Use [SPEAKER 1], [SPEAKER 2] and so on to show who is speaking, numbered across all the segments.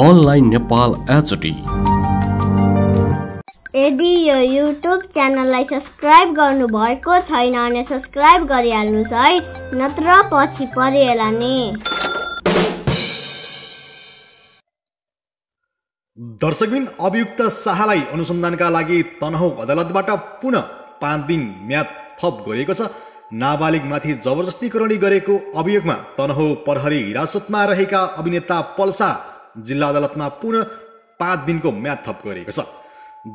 [SPEAKER 1] online Nepal HD यदि यो YouTube च्यानललाई सब्सक्राइब गर्नुभएको छैन भने सब्सक्राइब गरिहाल्नुहोस् है नत्र पछि परिहेला नि दर्शकबिन अभियुक्त शाहलाई अनुसन्धानका लागि तनहुँ अदालतबाट पुनः पाँच दिन म्याद थप गरिएको छ नाबालिगमाथि जबरजस्तीकरणी गरेको अभियोगमा तनहुँ प्रहरी हिरासतमा रहेका अभिनेता पल्सा जिल्ला अदालतमा पुनः पाँच दिनको म्याद थप गरिएको छ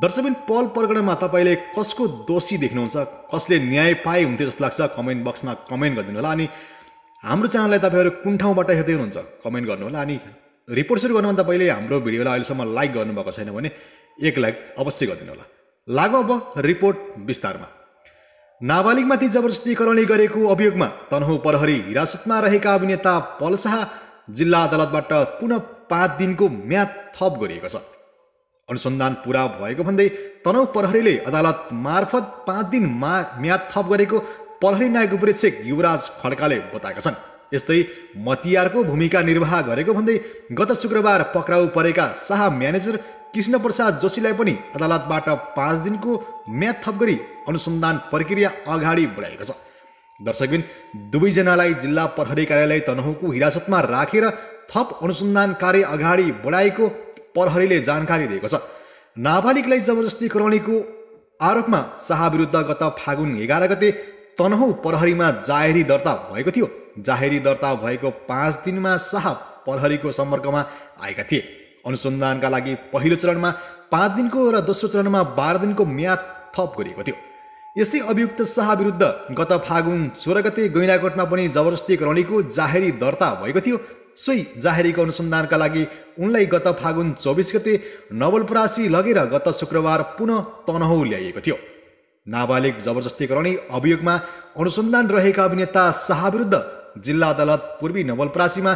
[SPEAKER 1] दर्शकबिन पल प्रकरणमा तपाईँले कसको दोषी देख्नुहुन्छ कसले न्याय पाए हुन्थ्यो जस्तो लाग्छ कमेन्ट बक्समा कमेन्ट गरिदिनु होला अनि हाम्रो च्यानललाई तपाईँहरू कुन ठाउँबाट हेर्दै हुनुहुन्छ कमेन्ट गर्नुहोला अनि रिपोर्ट सुरु गर्नुभन्दा तपाईँले हाम्रो भिडियोलाई अहिलेसम्म लाइक गर्नुभएको छैन भने एक लाइक अवश्य गरिदिनु होला लागु अब रिपोर्ट विस्तारमा नाबालिगमाथि जबरजस्तीकरणले गरेको अभियोगमा तनहु प्रहरी हिरासतमा रहेका अभिनेता पलसाह जिल्ला अदालतबाट पुनः पाँच दिनको म्याद थप गरिएको छ अनुसन्धान पुरा भएको भन्दै तनहुँ प्रहरीले अदालत मार्फत पाँच दिन मा म्याद थप गरेको प्रहरी नायक उपरीक्षक युवराज खड्काले बताएका छन् यस्तै मतियारको भूमिका निर्वाह गरेको भन्दै गत शुक्रबार पक्राउ परेका शाह म्यानेजर कृष्णप्रसाद जोशीलाई पनि अदालतबाट पाँच दिनको म्याद थप गरी अनुसन्धान प्रक्रिया अगाडि बढाएको छ दर्शकबिन दुवैजनालाई जिल्ला प्रहरी कार्यालय तनहुँको हिरासतमा राखेर थप अनुसन्धान कार्य अगाडि बढाएको प्रहरीले जानकारी दिएको छ नाबालिगलाई जबरजस्ती गराउनेको आरोपमा शाह विरुद्ध गत फागुन एघार गते तनहु प्रहरीमा जाहेरी दर्ता भएको थियो जाहेरी दर्ता भएको पाँच दिनमा शाह प्रहरीको सम्पर्कमा आएका थिए अनुसन्धानका लागि पहिलो चरणमा पाँच दिनको र दोस्रो चरणमा बाह्र दिनको म्याद थप गरिएको थियो यस्तै अभियुक्त शाह विरुद्ध गत फागुन सोह्र गते गैँडाकोटमा पनि जबरजस्ती गराउनेको जाहेरी दर्ता भएको थियो सोही जाहेरीको अनुसन्धानका लागि उनलाई गत फागुन चौबिस गते नवलपरासी लगेर गत शुक्रबार पुनः तनहु ल्याइएको थियो नाबालिग जबरजस्ती गराउने अभियोगमा अनुसन्धान रहेका अभिनेता शाह विरुद्ध जिल्ला अदालत पूर्वी नवलपरासीमा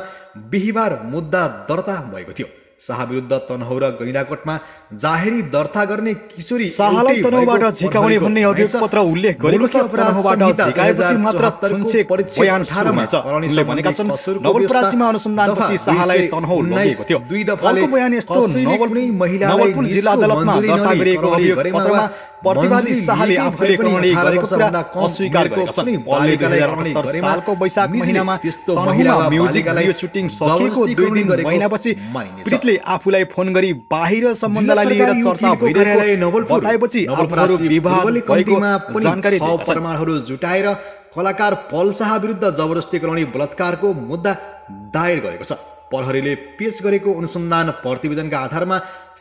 [SPEAKER 1] बिहिबार मुद्दा दर्ता भएको थियो शाहविरुद्ध तनहौ र गैँडाकोटमा जाहेरी दर्ता गर्ने किशोरी शाहलाई तनहुबाट झिकाउने भन्ने अभियोगपत्र उल्लेख गरेको छ तनहुबाट झिकाएपछि मात्र थुन्से परिचयान सुरु छ उनले भनेका छन् नवलपरासीमा अनुसन्धानपछि शाहलाई तनहौ लगिएको थियो दुई दफाले बयान यस्तो नवलपुर महिला नवलपुर जिल्ला अदालतमा दर्ता गरिएको अभियोगपत्रमा प्रतिवादी शाहले आफूले कमाउने गरेको कुरा अस्वीकार दिन आफूलाई फोन गरी बाहिर सम्बन्धलाई लिएर चर्चा भइरहेको प्रमाणहरू जुटाएर कलाकार पल शाह विरुद्ध जबरजस्ती गराउने बलात्कारको मुद्दा दायर गरेको छ प्रहरीले पेस गरेको अनुसन्धान प्रतिवेदनका आधारमा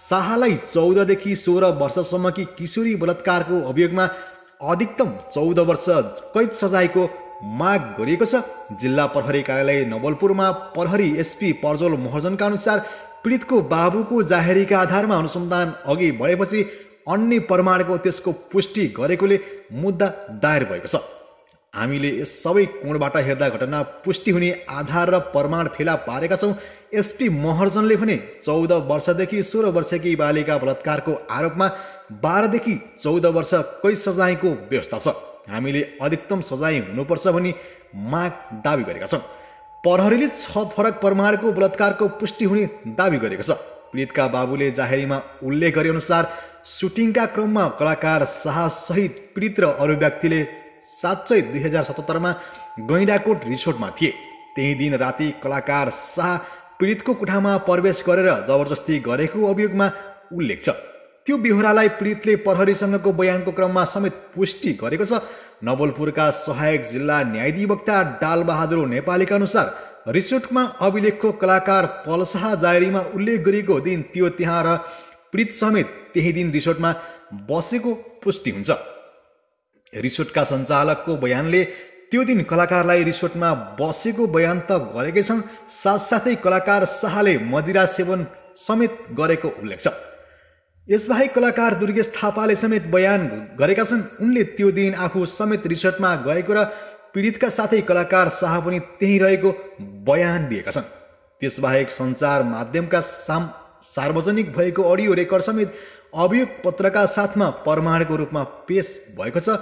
[SPEAKER 1] शाहलाई चौधदेखि सोह्र वर्षसम्म कि किशोरी बलात्कारको अभियोगमा अधिकतम चौध वर्ष कैद सजायको माग गरिएको छ जिल्ला प्रहरी कार्यालय नवलपुरमा प्रहरी एसपी प्रज्वल महर्जनका अनुसार पीडितको बाबुको जाहेरीका आधारमा अनुसन्धान अघि बढेपछि अन्य प्रमाणको त्यसको पुष्टि गरेकोले मुद्दा दायर भएको छ हामीले यस सबै कोणबाट हेर्दा घटना पुष्टि हुने आधार र प्रमाण फेला पारेका छौँ एसपी महर्जनले भने चौध वर्षदेखि सोह्र वर्षकी बालिका बलात्कारको आरोपमा बाह्रदेखि चौध वर्ष कै सजायको व्यवस्था छ हामीले अधिकतम सजाय हुनुपर्छ भनी माग दावी गरेका छौँ प्रहरीले छ फरक प्रमाणको बलात्कारको पुष्टि हुने दावी गरेको छ पीडितका बाबुले जाहेरीमा उल्लेख गरे अनुसार सुटिङका क्रममा कलाकार शाहसहित पीडित र अरू व्यक्तिले साँच्चै दुई हजार सतहत्तरमा गैँडाकोट रिसोर्टमा थिए त्यही दिन राति कलाकार शाह पीडितको कोठामा प्रवेश गरेर जबरजस्ती गरेको अभियोगमा उल्लेख छ त्यो बिहोरालाई पीडितले प्रहरीसँगको बयानको क्रममा समेत पुष्टि गरेको छ नवलपुरका सहायक जिल्ला न्यायाधिवक्ता डालबहादुर नेपालीका अनुसार रिसोर्टमा अभिलेखको कलाकार पलसाह जायरीमा उल्लेख गरिएको दिन त्यो त्यहाँ र पीडित समेत त्यही दिन रिसोर्टमा बसेको पुष्टि हुन्छ रिसोर्टका सञ्चालकको बयानले त्यो दिन कलाकारलाई रिसोर्टमा बसेको बयान त गरेकै छन् साथसाथै कलाकार शाहले मदिरा सेवन समेत गरेको उल्लेख छ यसबाहेक कलाकार दुर्गेश थापाले समेत बयान गरेका छन् उनले त्यो दिन आफू समेत रिसोर्टमा गएको र पीडितका साथै कलाकार शाह पनि त्यहीँ रहेको बयान दिएका छन् त्यसबाहेक सञ्चार माध्यमका साम सार्वजनिक भएको अडियो रेकर्ड समेत अभियोग पत्रका साथमा प्रमाणको रूपमा पेस भएको छ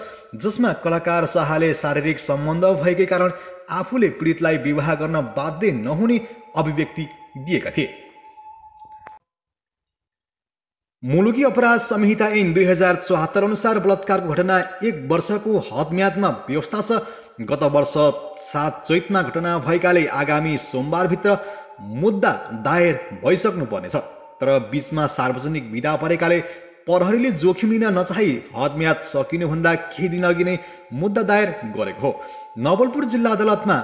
[SPEAKER 1] जसमा कलाकार शाहले शारीरिक सम्बन्ध भएकै कारण आफूले पीडितलाई विवाह गर्न बाध्य नहुने अभिव्यक्ति दिएका थिए मुलुकी अपराध संहिता ऐन दुई हजार चौहत्तर अनुसार बलात्कारको घटना एक वर्षको हदम्यादमा व्यवस्था छ गत वर्ष सात चैतमा घटना भएकाले आगामी सोमबारभित्र मुद्दा दायर भइसक्नुपर्नेछ तर बिचमा सार्वजनिक विदा परेकाले प्रहरीले जोखिम लिन नचाही हदम्याद सकिनुभन्दा केही दिन अघि नै मुद्दा दायर गरेको हो नवलपुर जिल्ला अदालतमा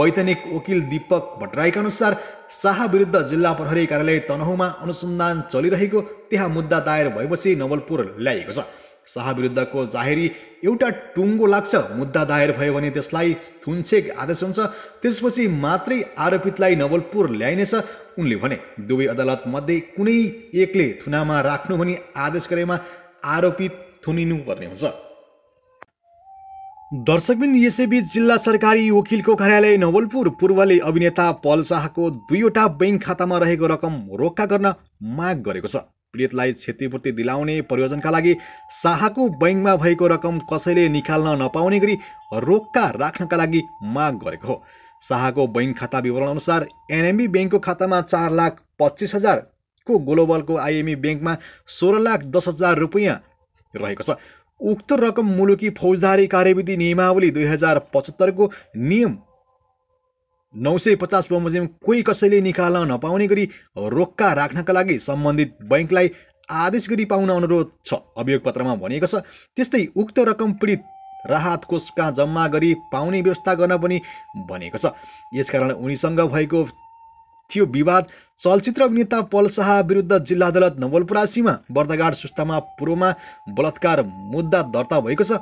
[SPEAKER 1] वैतनिक वकिल दीपक भट्टराईका अनुसार शाह विरुद्ध जिल्ला प्रहरी कार्यालय तनहुमा अनुसन्धान चलिरहेको त्यहाँ मुद्दा दायर भएपछि नवलपुर ल्याइएको छ शाह विरुद्धको जाहेरी एउटा टुङ्गो लाग्छ मुद्दा दायर भयो भने त्यसलाई थुन्छेक आदेश हुन्छ त्यसपछि मात्रै आरोपितलाई नवलपुर ल्याइनेछ उनले भने दुवै अदालतमध्ये कुनै एकले थुनामा राख्नु भनी आदेश गरेमा आरोपित थुनिनुपर्ने हुन्छ दर्शकबिन यसैबीच जिल्ला सरकारी वकिलको कार्यालय नवलपुर पूर्वले अभिनेता पल शाहको दुईवटा ब्याङ्क खातामा रहेको रकम रोक्का गर्न माग गरेको छ पीडितलाई क्षतिपूर्ति दिलाउने प्रयोजनका लागि शाहको बैङ्कमा भएको रकम कसैले निकाल्न नपाउने गरी रोक्का राख्नका लागि माग गरेको हो शाहको बैङ्क खाता विवरण अनुसार एनएमबी ब्याङ्कको खातामा चार लाख पच्चिस हजारको ग्लोबलको आइएमई ब्याङ्कमा सोह्र लाख दस हजार रुपियाँ रहेको छ उक्त रकम मुलुकी फौजदारी कार्यविधि नियमावली दुई हजार पचहत्तरको नियम नौ सय पचास बमोजिम कोही कसैले निकाल्न नपाउने गरी रोक्का राख्नका लागि सम्बन्धित बैङ्कलाई आदेश गरी पाउन अनुरोध छ पत्रमा भनिएको छ त्यस्तै उक्त रकम पीडित राहत कोष कहाँ जम्मा गरी पाउने व्यवस्था गर्न पनि भनेको छ यसकारण उनीसँग भएको थियो विवाद चलचित्र अभिनेता पल शाह विरुद्ध जिल्ला अदालत नवलपुरासीमा बर्दगाड सुस्तामा पूर्वमा बलात्कार मुद्दा दर्ता भएको छ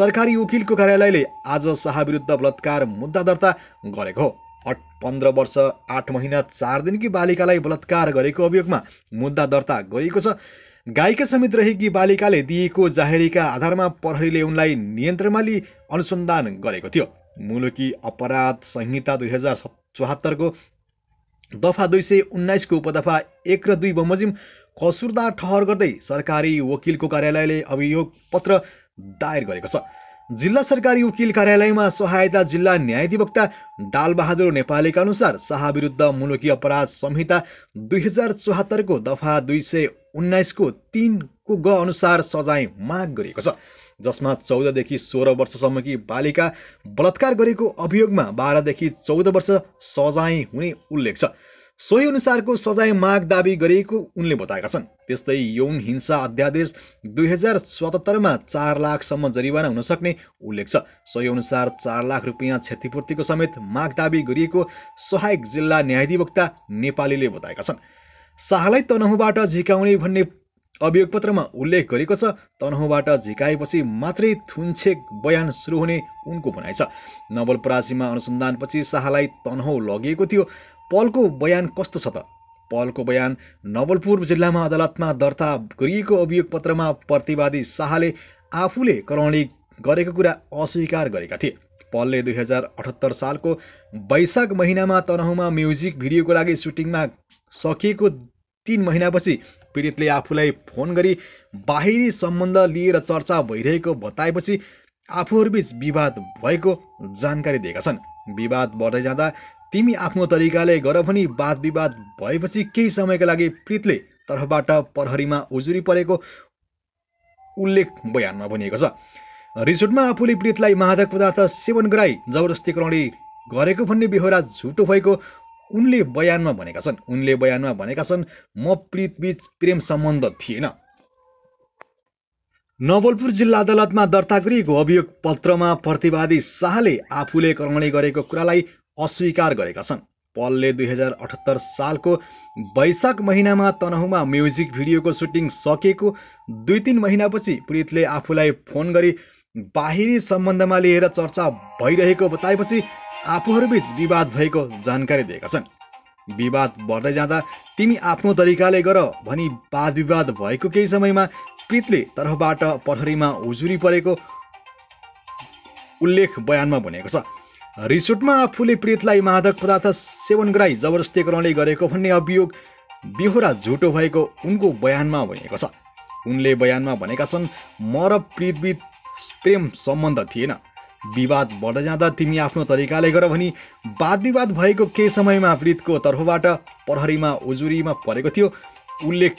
[SPEAKER 1] सरकारी वकिलको कार्यालयले आज शाह विरुद्ध बलात्कार मुद्दा दर्ता गरेको हो अट पन्ध्र वर्ष आठ महिना चार दिनकी बालिकालाई बलात्कार गरेको अभियोगमा मुद्दा दर्ता गरिएको छ गायिका समेत रहेकी बालिकाले दिएको जाहेरीका आधारमा प्रहरीले उनलाई नियन्त्रणमा लिई अनुसन्धान गरेको थियो मुलुकी अपराध संहिता दुई हजार चौहत्तरको दफा दुई सय उन्नाइसको उपदफा एक र दुई बमोजिम कसुरदार ठहर गर्दै सरकारी वकिलको कार्यालयले अभियोग पत्र दायर गरेको छ जिल्ला सरकारी वकिल कार्यालयमा सहायता जिल्ला न्यायाधिवक्ता डालबहादुर नेपालीका अनुसार शाह विरुद्ध मुलुकी अपराध संहिता दुई हजार चौहत्तरको दफा दुई सय उन्नाइसको तिनको ग अनुसार सजाय माग गरिएको छ जसमा चौधदेखि सोह्र वर्षसम्मकी बालिका बलात्कार गरेको अभियोगमा बाह्रदेखि चौध वर्ष सजाय हुने उल्लेख छ सोही अनुसारको सजाय माग दावी गरिएको उनले बताएका छन् त्यस्तै यौन हिंसा अध्यादेश दुई हजार सतहत्तरमा चार लाखसम्म जरिवाना हुन सक्ने उल्लेख छ सोही अनुसार चार लाख रुपियाँ क्षतिपूर्तिको समेत माग दावी गरिएको सहायक जिल्ला न्यायाधिवक्ता नेपालीले बताएका छन् शाहलाई तनहुबाट झिकाउने भन्ने अभियोगपत्रमा उल्लेख गरेको छ तनहुबाट झिकाएपछि मात्रै थुनछेक बयान सुरु हुने उनको भनाइ छ नवलपरासीमा अनुसन्धानपछि शाहलाई तनहु लगिएको थियो पलको बयान कस्तो छ त पलको बयान नवलपुर जिल्लामा अदालतमा दर्ता गरिएको अभियोगपत्रमा प्रतिवादी शाहले आफूले करौँली गरेको कुरा अस्वीकार गरेका थिए पलले दुई हजार अठहत्तर सालको वैशाख महिनामा तनहुमा म्युजिक भिडियोको लागि सुटिङमा सकिएको तिन महिनापछि पीडितले आफूलाई फोन गरी बाहिरी सम्बन्ध लिएर चर्चा भइरहेको बताएपछि आफूहरूबीच विवाद भएको जानकारी दिएका छन् विवाद बढ्दै जाँदा तिमी आफ्नो तरिकाले गर पनि वाद विवाद भएपछि केही समयका लागि प्रितले तर्फबाट प्रहरीमा उजुरी परेको उल्लेख बयानमा भनिएको छ रिसोर्टमा आफूले प्रितलाई मादक पदार्थ सेवन गराई जबरजस्ती कराउने गरेको भन्ने बेहोरा झुटो भएको उनले बयानमा भनेका छन् उनले बयानमा भनेका छन् म प्रीतबीच प्रेम सम्बन्ध थिएन नवलपुर जिल्ला अदालतमा दर्ता गरिएको अभियोग पत्रमा प्रतिवादी शाहले आफूले कराउने गरेको कुरालाई अस्वीकार गरेका छन् पलले दुई हजार अठहत्तर सालको वैशाख महिनामा तनहुमा म्युजिक भिडियोको सुटिङ सकेको दुई तिन महिनापछि प्रितले आफूलाई फोन गरी बाहिरी सम्बन्धमा लिएर चर्चा भइरहेको बताएपछि आफूहरूबीच विवाद भएको जानकारी दिएका छन् विवाद बढ्दै जाँदा तिमी आफ्नो तरिकाले गर भनी वाद विवाद भएको केही समयमा प्रितले तर्फबाट पठरीमा उजुरी परेको उल्लेख बयानमा भनेको छ रिसोर्टमा आफूले प्रीतलाई मादक पदार्थ सेवन गराई जबरजस्ती गराउने गरेको भन्ने अभियोग बिहोरा झुटो भएको उनको बयानमा भनेको छ उनले बयानमा भनेका छन् म र प्रीतबीत प्रेम सम्बन्ध थिएन विवाद बढ्दै जाँदा तिमी आफ्नो तरिकाले गर भनी वाद विवाद भएको केही समयमा प्रीतको तर्फबाट प्रहरीमा उजुरीमा परेको थियो उल्लेख